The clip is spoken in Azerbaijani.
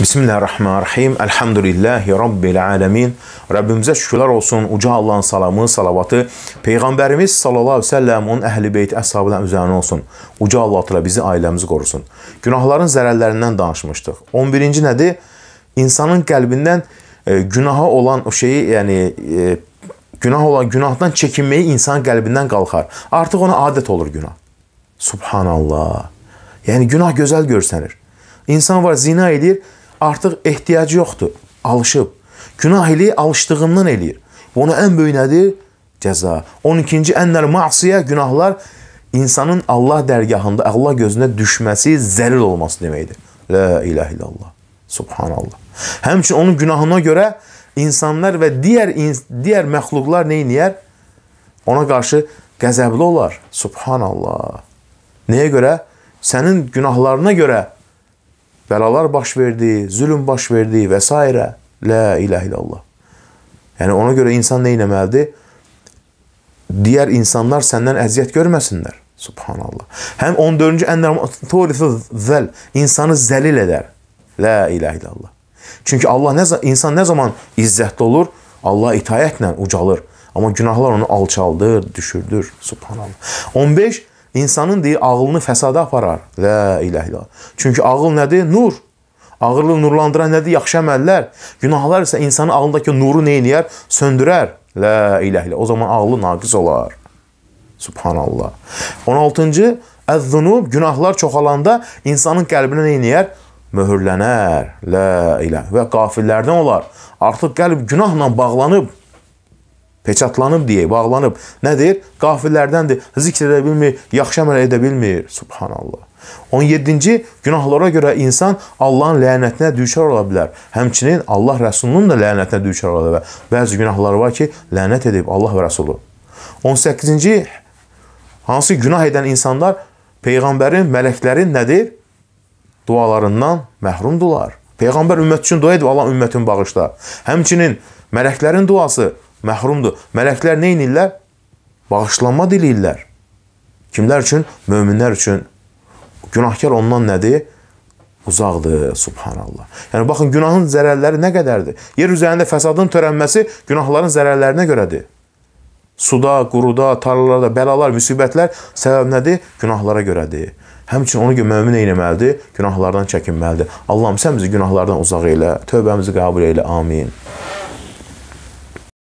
Bismillahirrahmanirrahim. Elhamdülillahi Rabbil alemin. Rəbbimizə şükürlər olsun. Uca Allahın salamı, salavatı. Peyğəmbərimiz sallallahu aleyhi ve sellem onun əhl-i beyt əshabına üzərinə olsun. Uca Allah tələ bizi, ailəmizi qorusun. Günahların zərərlərindən danışmışdıq. 11-ci nədir? İnsanın qəlbindən e, günaha olan o şeyi, yəni e, günah olan günahdan çəkinməyi insanın qəlbindən qalxar. Artıq ona adət olur günah. Subhanallah. Yəni günah gözəl görsənir. İnsan var, zina edir, artıq ehtiyacı yoxdur, alışıb. Günah eli alışdığından eləyir. Ona ən böyük nədir? Cəza. 12-ci ənlər masiyə günahlar insanın Allah dərgahında, Allah gözünə düşməsi, zəlil olması deməkdir. La ilahe illallah. Subhanallah. Həmçin onun günahına görə insanlar və digər digər məxluqlar nə edir? Ona qarşı qəzəbli olar. Subhanallah. Nəyə görə? Sənin günahlarına görə Bəlalar baş verdi, zülm baş verdi və s. La ilahe illallah. Yəni ona görə insan nə etməlidir? Digər insanlar səndən əziyyət görməsinlər. Subhanallah. Həm 14-cü ənam thulithu zəl insanı zəlil edər. La ilahe illallah. Çünki Allah nə insan nə zaman izzətli olur? Allah itayətlə ucalır. Amma günahlar onu alçaldır, düşürdür. Subhanallah. 15 insanın deyir ağlını fəsada aparar. La ilahe illallah. Çünki ağıl nədir? Nur. Ağırlı nurlandıran nədir? Yaxşı əməllər. Günahlar isə insanın ağlındakı nuru nə eləyər? Söndürər. La ilahe illallah. O zaman ağlı naqis olar. Subhanallah. 16-cı Əz-zunub günahlar çoxalanda insanın qəlbinə nə eləyər? Möhürlənər. La ilahe və qafillərdən olar. Artıq qəlb günahla bağlanıb Peçatlanıb deyək, bağlanıb. Nədir? Qafillərdəndir. Zikr edə bilmir, yaxşı əməl edə bilmir. Subhanallah. 17-ci günahlara görə insan Allahın lənətinə düçar ola bilər. Həmçinin Allah Rəsulunun da lənətinə düçar ola bilər. Bəzi günahlar var ki, lənət edib Allah və Rəsulu. 18-ci hansı günah edən insanlar peyğəmbərin, mələklərin nədir? Dualarından məhrumdular. Peyğəmbər ümmət üçün dua edib Allah ümmətin bağışla. Həmçinin mələklərin duası məhrumdur. Mələklər nə edirlər? Bağışlanma diləyirlər. Kimlər üçün? Möminlər üçün. Günahkar ondan nədir? Uzaqdır, subhanallah. Yəni, baxın, günahın zərərləri nə qədərdir? Yer üzərində fəsadın törənməsi günahların zərərlərinə görədir. Suda, quruda, tarlalarda bəlalar, müsibətlər səbəb nədir? Günahlara görədir. Həmçinin onu görə mömin eləməlidir, günahlardan çəkinməlidir. Allahım, sən bizi günahlardan uzaq elə, tövbəmizi qəbul elə. Amin.